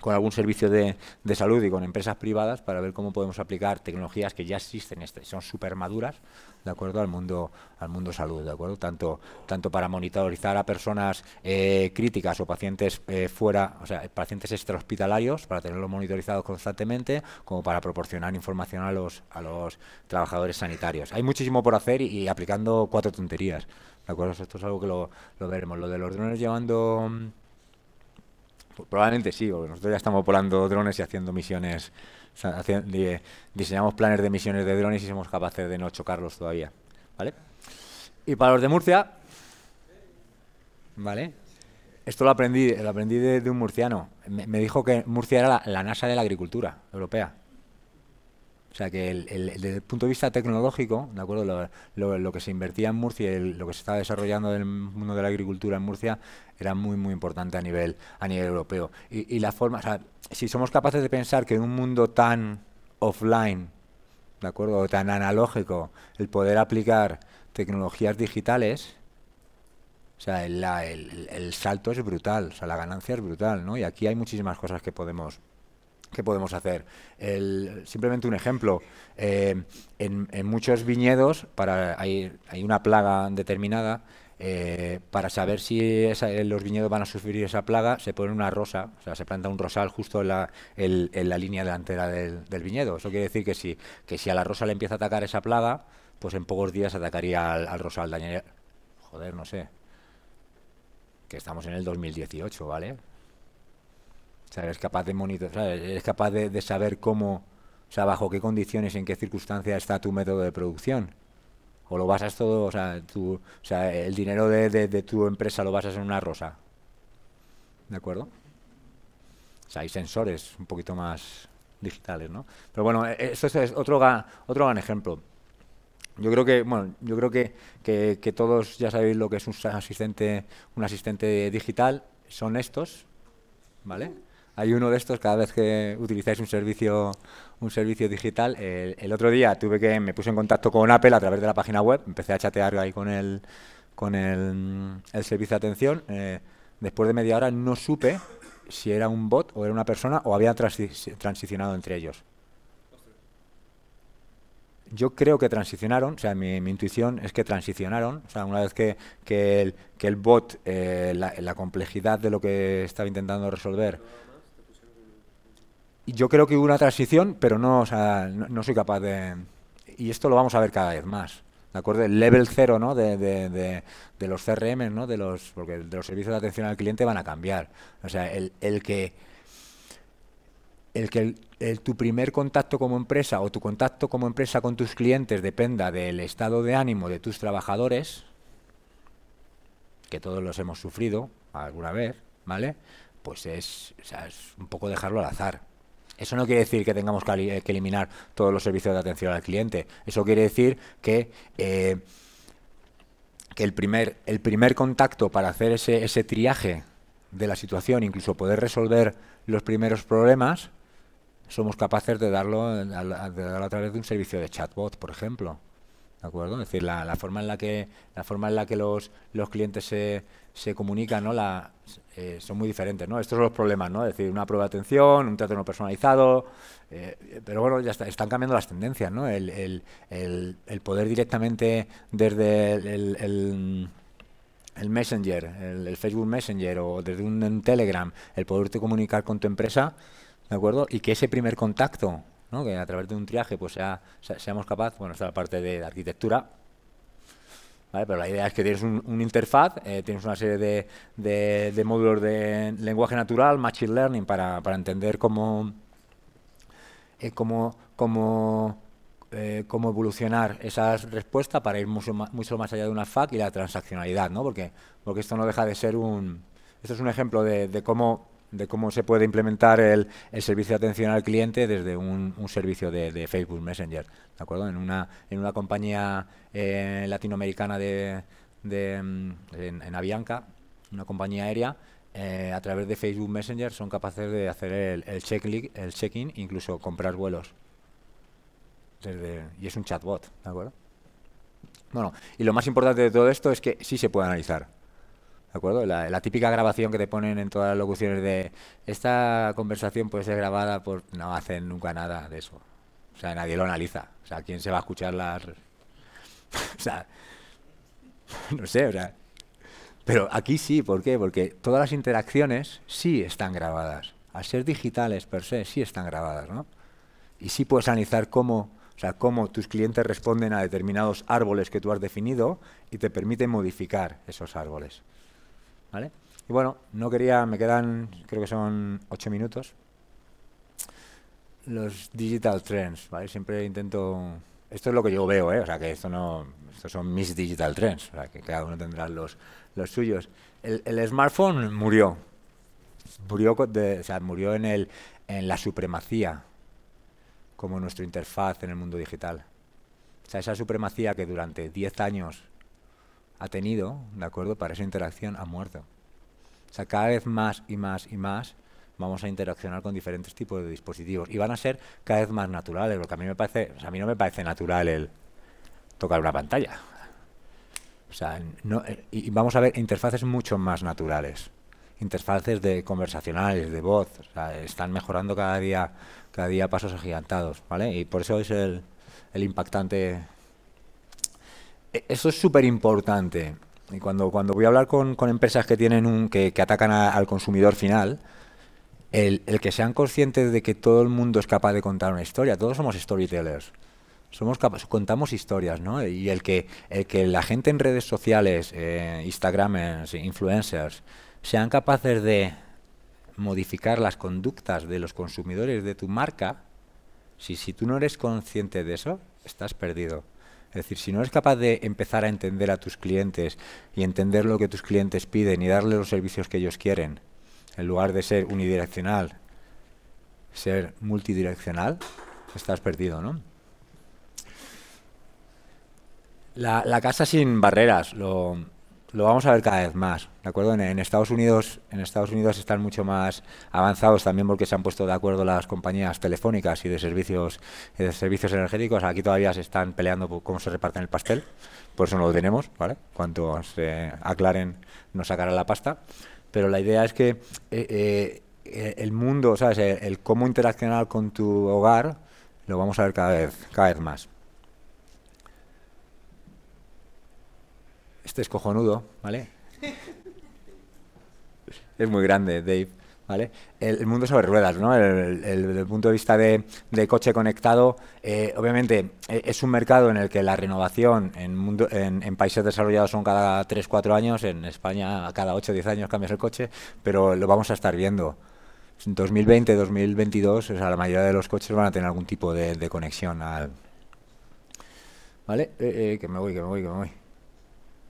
con algún servicio de, de, salud y con empresas privadas para ver cómo podemos aplicar tecnologías que ya existen, este, son súper maduras, ¿de acuerdo? Al mundo, al mundo salud, ¿de acuerdo? Tanto, tanto para monitorizar a personas eh, críticas o pacientes eh, fuera, o sea, pacientes extrahospitalarios, para tenerlos monitorizados constantemente, como para proporcionar información a los, a los trabajadores sanitarios. Hay muchísimo por hacer y, aplicando cuatro tonterías, ¿de acuerdo? Esto es algo que lo, lo veremos. Lo de los drones llevando... Mm, Probablemente sí, porque nosotros ya estamos volando drones y haciendo misiones, diseñamos planes de misiones de drones y somos capaces de no chocarlos todavía. ¿Vale? Y para los de Murcia, ¿vale? Esto lo aprendí, lo aprendí de, un murciano. Me, dijo que Murcia era la NASA de la agricultura europea. O sea que el, desde el punto de vista tecnológico, ¿de acuerdo? Lo, que se invertía en Murcia y lo que se estaba desarrollando en el mundo de la agricultura en Murcia era muy, muy importante a nivel, a nivel europeo. Y, la forma, o sea, si somos capaces de pensar que en un mundo tan offline, ¿de acuerdo? O tan analógico, el poder aplicar tecnologías digitales, o sea, el, el, salto es brutal, o sea, la ganancia es brutal, ¿no? Y aquí hay muchísimas cosas que podemos, ¿Qué podemos hacer? simplemente un ejemplo. Eh, en, muchos viñedos para, hay, hay una plaga determinada. Eh, para saber si los viñedos van a sufrir esa plaga, se pone una rosa, o sea, se planta un rosal justo en la, la línea delantera del, viñedo. Eso quiere decir que si, que si a la rosa le empieza a atacar esa plaga, pues en pocos días atacaría al, rosal. Dañaría... Joder, no sé. Que estamos en el 2018, ¿vale? es eres capaz de capaz de, saber cómo, o sea, bajo qué condiciones, en qué circunstancias está tu método de producción. O lo basas todo, o sea, tu, o sea el dinero de, tu empresa lo basas en una rosa. ¿De acuerdo? O sea, hay sensores un poquito más digitales, ¿no? Pero bueno, e, e, esto es otro, otro gran ejemplo. Yo creo que, bueno, yo creo que, todos ya sabéis lo que es un asistente, un asistente digital, son estos, ¿vale? hay uno de estos cada vez que utilizáis un servicio, un servicio digital. El, otro día tuve que me puse en contacto con Apple a través de la página web, empecé a chatear ahí con el, con el, servicio de atención. Eh, después de media hora no supe si era un bot o era una persona o había transicionado entre ellos. Yo creo que transicionaron, o sea, mi, intuición es que transicionaron, o sea, una vez que, el, que el bot, eh, la, complejidad de lo que estaba intentando resolver, yo creo que hubo una transición, pero no, o sea, no, soy capaz de... Y esto lo vamos a ver cada vez más. ¿De acuerdo? El level cero ¿no? de, los CRM, ¿no? de los, porque de los servicios de atención al cliente van a cambiar. O sea, el, el que, el que tu primer contacto como empresa o tu contacto como empresa con tus clientes dependa del estado de ánimo de tus trabajadores, que todos los hemos sufrido alguna vez, ¿vale? Pues es, es un poco dejarlo al azar. Eso no quiere decir que tengamos eh, que, eliminar todos los servicios de atención al cliente. Eso quiere decir eh, que, el, primer, el primer contacto para hacer ese, ese triaje de la situación, incluso poder resolver los primeros problemas, somos capaces de darlo, de darlo a través de un servicio de chatbot, por ejemplo. ¿De acuerdo? Es decir, la, la, forma en la que, la forma en la que los, clientes se, se comunican, ¿no? La, eh, son muy diferentes, ¿no? Estos son los problemas, ¿no? decir, una prueba de atención, un trato no personalizado, eh, pero bueno, ya están cambiando las tendencias, ¿no? El, poder directamente desde el Messenger, el, Facebook Messenger o desde un, Telegram, el poderte comunicar con tu empresa, ¿de acuerdo? Y que ese primer contacto que a través de un triaje pues sea, seamos capaces, bueno, está la parte de arquitectura, pero la idea es que tienes un, interfaz, eh, tienes una serie de, de, módulos de lenguaje natural, machine learning, para, entender cómo, eh, cómo, eh, cómo, evolucionar esas respuestas para ir mucho más, mucho más allá de una FAQ y la transaccionalidad, ¿no? porque, porque esto no deja de ser un... Esto es un ejemplo de cómo de cómo se puede implementar el, el servicio de atención al cliente desde un, un servicio de, Facebook Messenger, ¿de acuerdo? En una, en una compañía eh, latinoamericana de, de mm, en, Avianca, una compañía aérea, eh, a través de Facebook Messenger son capaces de hacer el, el check-in, el check incluso comprar vuelos. Desde, y es un chatbot, ¿de acuerdo? Bueno, y lo más importante de todo esto es que sí se puede analizar. La, típica grabación que te ponen en todas las locuciones de esta conversación puede ser grabada por... No hacen nunca nada de eso. O sea, nadie lo analiza. O sea, ¿quién se va a escuchar las... no sé, o Pero aquí sí, ¿por qué? Porque todas las interacciones sí están grabadas. Al ser digitales per se, sí están grabadas, ¿no? Y sí puedes analizar cómo, o sea, cómo tus clientes responden a determinados árboles que tú has definido y te permite modificar esos árboles. Y bueno, no quería, me quedan, creo que son ocho minutos. Los digital trends, ¿vale? Siempre intento. Esto es lo que yo veo, ¿eh? O sea, que esto no. Estos son mis digital trends, o sea, que cada uno tendrá los, los suyos. El, smartphone murió. Murió, murió en, el, en la supremacía como nuestra interfaz en el mundo digital. O sea, esa supremacía que durante diez años ha tenido, ¿de acuerdo? Para esa interacción ha muerto. O sea, cada vez más y más y más vamos a interaccionar con diferentes tipos de dispositivos y van a ser cada vez más naturales, lo que a mí me parece, a mí no me parece natural el tocar una pantalla. O sea, eh, y vamos a ver interfaces mucho más naturales, interfaces de conversacionales, de voz, o están mejorando cada día, cada día pasos agigantados, ¿vale? Y por eso es el impactante e, eso es súper importante. Y cuando, cuando voy a hablar con, empresas que tienen un, que, atacan al consumidor final, el, el, que sean conscientes de que todo el mundo es capaz de contar una historia, todos somos storytellers. Somos contamos historias, ¿no? Y el que, el que la gente en redes sociales, instagram eh, Instagramers, influencers, sean capaces de modificar las conductas de los consumidores de tu marca, si, si tú no eres consciente de eso, estás perdido. Es decir, si no eres capaz de empezar a entender a tus clientes y entender lo que tus clientes piden y darle los servicios que ellos quieren, en lugar de ser unidireccional, ser multidireccional, estás perdido, ¿no? La, la casa sin barreras, lo, lo vamos a ver cada vez más, ¿de acuerdo? En, Estados Unidos, en Estados Unidos están mucho más avanzados también porque se han puesto de acuerdo las compañías telefónicas y de servicios de servicios energéticos. Aquí todavía se están peleando por cómo se reparten el pastel, por eso no lo tenemos, ¿vale? Cuanto se aclaren nos sacará la pasta, pero la idea es que eh, eh, e, el mundo, ¿sabes? El, cómo interaccionar con tu hogar lo vamos a ver cada vez, cada vez más. Este es cojonudo, ¿vale? es muy grande, Dave. ¿Vale? El, mundo sobre ruedas, ¿no? El, el punto de vista de, coche conectado, eh, obviamente eh, es un mercado en el que la renovación en, mundo, en, países desarrollados son cada 3-4 años, en España a cada 8-10 años cambias el coche, pero lo vamos a estar viendo. 2020, 2022, o sea, la mayoría de los coches van a tener algún tipo de, conexión al... ¿Vale? Eh, que me voy, que me voy, que me voy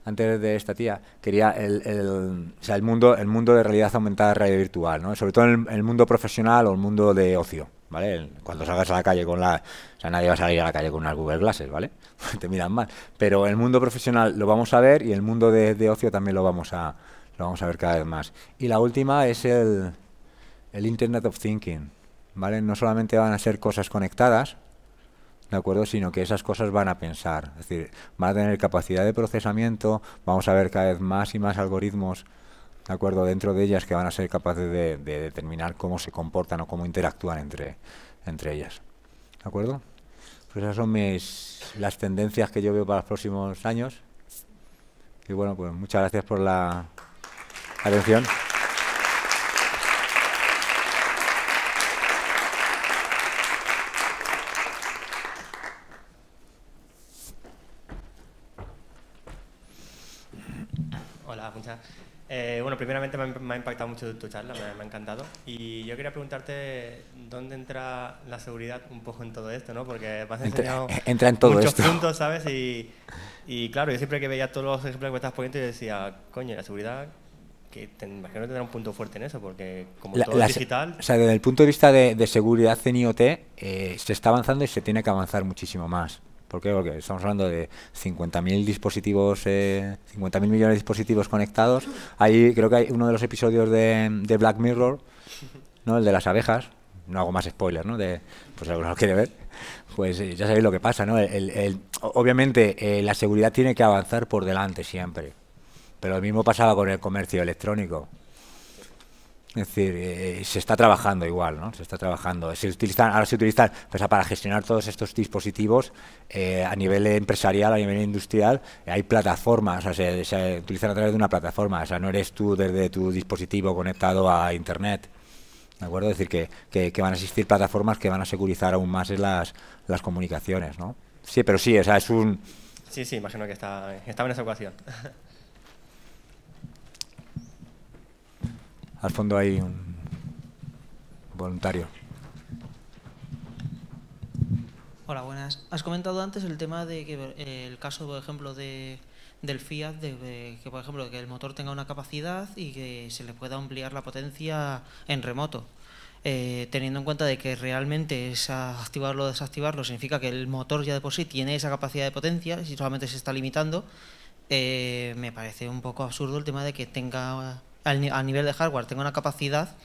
antes de esta tía, quería el, el, o sea, el, mundo, el mundo de realidad aumentada, realidad virtual, ¿no? sobre todo el, mundo profesional o el mundo de ocio. ¿Vale? Cuando salgas a la calle con la... O sea, nadie va a salir a la calle con unas Google Glasses, ¿vale? Te miran mal. Pero el mundo profesional lo vamos a ver y el mundo de, ocio también lo vamos, a, lo vamos a ver cada vez más. Y la última es el, el Internet of Thinking, ¿vale? No solamente van a ser cosas conectadas, ¿de acuerdo? Sino que esas cosas van a pensar, es decir, van a tener capacidad de procesamiento, vamos a ver cada vez más y más algoritmos, ¿de acuerdo? Dentro de ellas que van a ser capaces de, determinar cómo se comportan o cómo interactúan entre, entre ellas, ¿de acuerdo? Pues esas son las tendencias que yo veo para los próximos años. Y bueno, pues muchas gracias por la atención. me ha, impactado mucho tu, charla, me, ha encantado. Y yo quería preguntarte dónde entra la seguridad un poco en todo esto, ¿no? Porque me has enseñado entra, en muchos puntos, ¿sabes? Y, claro, yo siempre que veía todos los ejemplos que me estás poniendo, yo decía, coño, la seguridad, que imagino que tendrá un punto fuerte en eso, porque como todo digital... O sea, desde el punto de vista de, seguridad en IoT, eh, se está avanzando y se tiene que avanzar muchísimo más. ¿Por qué? Porque estamos hablando de 50.000 dispositivos, eh, 50.000 millones de dispositivos conectados. Ahí creo que hay uno de los episodios de, Black Mirror, ¿no? El de las abejas. No hago más spoilers, ¿no? De, pues alguno lo quiere ver, pues eh, ya sabéis lo que pasa, ¿no? obviamente eh, la seguridad tiene que avanzar por delante siempre. Pero lo mismo pasaba con el comercio electrónico. Es decir, eh, se está trabajando igual, ¿no? Se está trabajando. Se utilizan, ahora se utilizan para gestionar todos estos dispositivos eh, a nivel empresarial, a nivel industrial. Eh, hay plataformas, o sea, se, utilizan a través de una plataforma. O sea, no eres tú desde tu dispositivo conectado a Internet. ¿De acuerdo? Es decir, que, que, van a existir plataformas que van a securizar aún más las, las comunicaciones, ¿no? Sí, pero sí, o sea, es un... Sí, sí, imagino que está, estaba en esa ocasión. Al fondo hay un voluntario. Hola, buenas. Has comentado antes el tema de que eh, el caso, por ejemplo, de, del Fiat, que por ejemplo que el motor tenga una capacidad y que se le pueda ampliar la potencia en remoto. Eh, teniendo en cuenta de que realmente es activarlo o desactivarlo significa que el motor ya de por sí tiene esa capacidad de potencia, y solamente se está limitando, eh, me parece un poco absurdo el tema de que tenga a nivel de hardware tenga una capacidad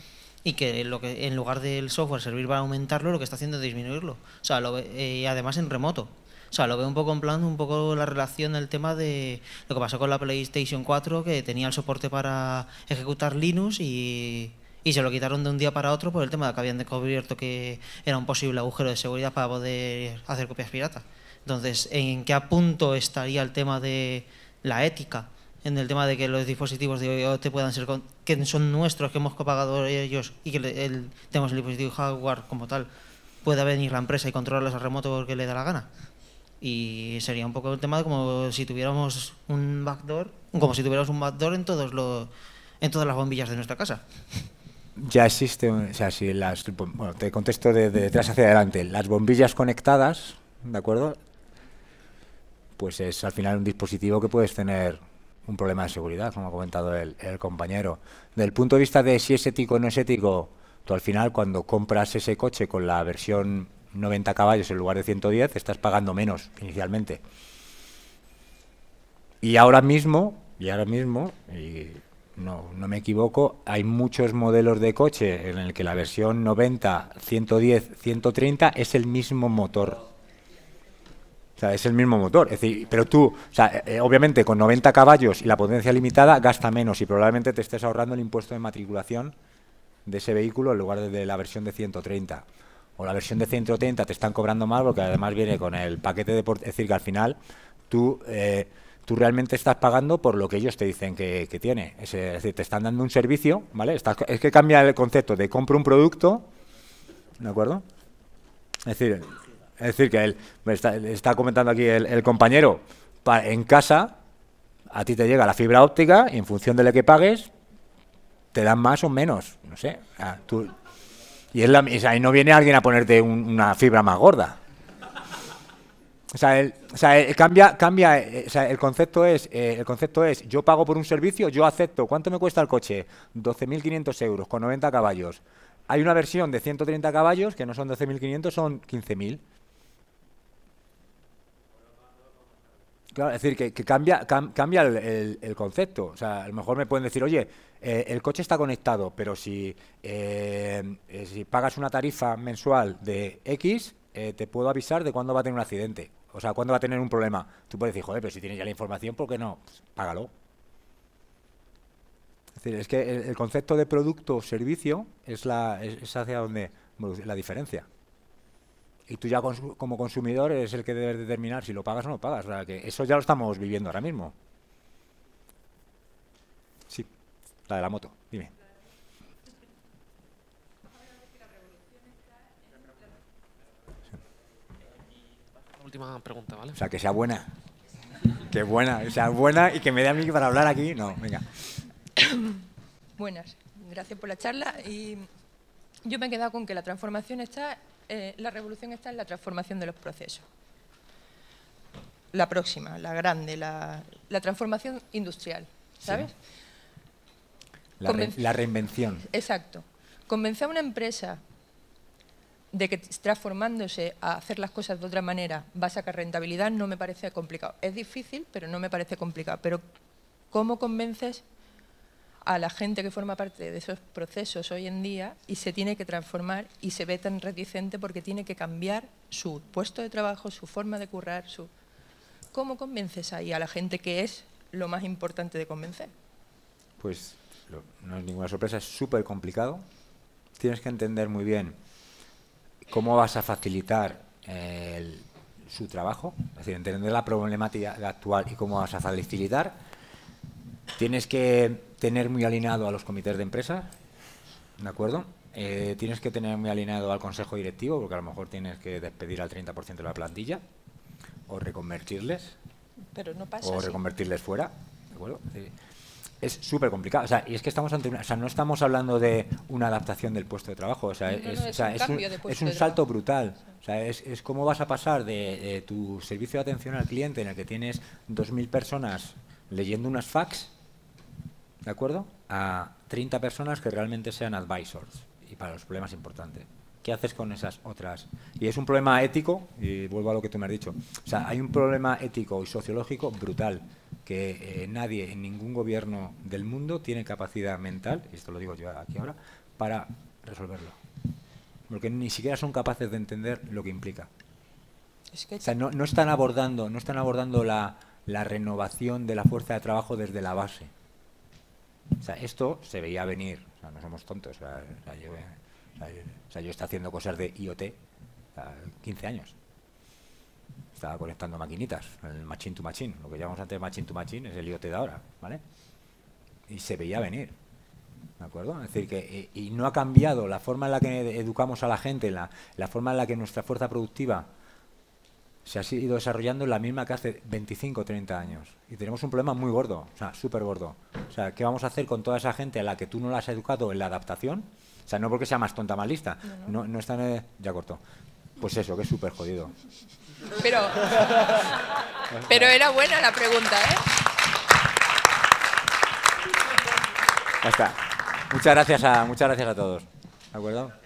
y que, lo que en lugar del software servir para aumentarlo, lo que está haciendo es disminuirlo. O sea, eh, además en remoto. sea, lo veo un poco en plan, un poco la relación del tema de lo que pasó con la PlayStation 4, que tenía el soporte para ejecutar Linux y, y se lo quitaron de un día para otro por el tema de que habían descubierto que era un posible agujero de seguridad para poder hacer copias piratas. Entonces, ¿en qué punto estaría el tema de la ética? en el tema de que los dispositivos de te puedan ser que son nuestros, que hemos pagado ellos y que el, tenemos el dispositivo hardware como tal, pueda venir la empresa y controlarlos a remoto porque le da la gana. Y sería un poco el tema de como si tuviéramos un backdoor, como si tuviéramos un backdoor en todos los en todas las bombillas de nuestra casa. Ya existe, o sea, si las, bueno, te contesto de, hacia adelante, las bombillas conectadas, ¿de acuerdo? Pues es al final un dispositivo que puedes tener un problema de seguridad, como ha comentado el, compañero. del punto de vista de si es ético o no es ético, tú al final cuando compras ese coche con la versión 90 caballos en lugar de 110, estás pagando menos inicialmente. Y ahora mismo, y ahora mismo, y no, no me equivoco, hay muchos modelos de coche en el que la versión 90, 110, 130 es el mismo motor es el mismo motor. Es decir, pero tú, eh, obviamente con 90 caballos y la potencia limitada gasta menos y probablemente te estés ahorrando el impuesto de matriculación de ese vehículo en lugar de, la versión de 130. O la versión de 130 te están cobrando más porque además viene con el paquete de... Es decir, que al final tú, eh, tú realmente estás pagando por lo que ellos te dicen que, tiene. Eh, es, decir, te están dando un servicio, ¿vale? es que cambia el concepto de compro un producto, ¿de acuerdo? Es decir, es decir, que él, está, comentando aquí el, compañero, en casa a ti te llega la fibra óptica y en función de lo que pagues te dan más o menos, no sé. tú, y, es la, y ahí no viene alguien a ponerte una fibra más gorda. O sea, el, cambia, cambia eh, el, concepto es, eh, el concepto es, yo pago por un servicio, yo acepto. ¿Cuánto me cuesta el coche? 12.500 euros con 90 caballos. Hay una versión de 130 caballos que no son 12.500, son 15.000. Claro, es decir, que, cambia, cambia el, concepto. O sea, a lo mejor me pueden decir, oye, eh, el coche está conectado, pero si, eh, eh, si pagas una tarifa mensual de X, te puedo avisar de cuándo va a tener un accidente. O sea, cuándo va a tener un problema. Tú puedes decir, joder, pero si tienes ya la información, ¿por qué no? Pues, págalo. Es decir, es que el, concepto de producto-servicio o es, la, es hacia donde la diferencia y tú ya como consumidor es el que debes determinar si lo pagas o no pagas. que eso ya lo estamos viviendo ahora mismo. Sí, la de la moto, dime. Última pregunta, ¿vale? O sea, que sea buena. Que buena, sea buena y que me dé a mí para hablar aquí. No, venga. Buenas, gracias por la charla. Y yo me he quedado con que la transformación está eh, la revolución está en la transformación de los procesos. La próxima, la grande, la, transformación industrial, ¿sabes? La, la reinvención. Exacto. Convencer a una empresa de que transformándose a hacer las cosas de otra manera va a sacar rentabilidad no me parece complicado. Es difícil, pero no me parece complicado. Pero ¿cómo convences a la gente que forma parte de esos procesos hoy en día y se tiene que transformar y se ve tan reticente porque tiene que cambiar su puesto de trabajo, su forma de currar, su... ¿Cómo convences ahí a la gente que es lo más importante de convencer? Pues no es ninguna sorpresa, es súper complicado. Tienes que entender muy bien cómo vas a facilitar eh, su trabajo, es decir, entender la problemática actual y cómo vas a facilitar. Tienes que tener muy alineado a los comités de empresa, ¿de acuerdo? Eh, tienes que tener muy alineado al consejo directivo, porque a lo mejor tienes que despedir al 30% de la plantilla, o reconvertirles, o reconvertirles fuera, ¿de acuerdo? Es súper complicado, o sea, y es que estamos ante una, o sea, no estamos hablando de una adaptación del puesto de trabajo, o sea, es, un, salto brutal, o sea, es, cómo vas a pasar de, de tu servicio de atención al cliente en el que tienes 2.000 personas leyendo unas fax, ¿de acuerdo? A 30 personas que realmente sean advisors y para los problemas importantes. ¿Qué haces con esas otras? Y es un problema ético, y vuelvo a lo que tú me has dicho. O sea, hay un problema ético y sociológico brutal, que eh, nadie en ningún gobierno del mundo tiene capacidad mental, y esto lo digo yo aquí ahora, para resolverlo. Porque ni siquiera son capaces de entender lo que implica. o sea, no, no están abordando, no están abordando la renovación de la fuerza de trabajo desde la base esto se veía venir, o no somos tontos. yo, o estaba haciendo cosas de IoT 15 años. Estaba conectando maquinitas, el machine to machine. Lo que llamamos antes machine to machine es el IoT de ahora, ¿vale? Y se veía venir. ¿De acuerdo? Es decir, que eh, y, no ha cambiado la forma en la que educamos a la gente, la forma en la que nuestra fuerza productiva se ha ido desarrollando la misma que hace 25 o 30 años. Y tenemos un problema muy gordo, o sea, súper gordo. O sea, ¿qué vamos a hacer con toda esa gente a la que tú no la has educado en la adaptación? O sea, no porque sea más tonta, más lista. No, está están... ya corto. Pues eso, que es súper jodido. Pero, pero era buena la pregunta, ¿eh? Ya está. Muchas gracias a, muchas gracias a todos. ¿De acuerdo?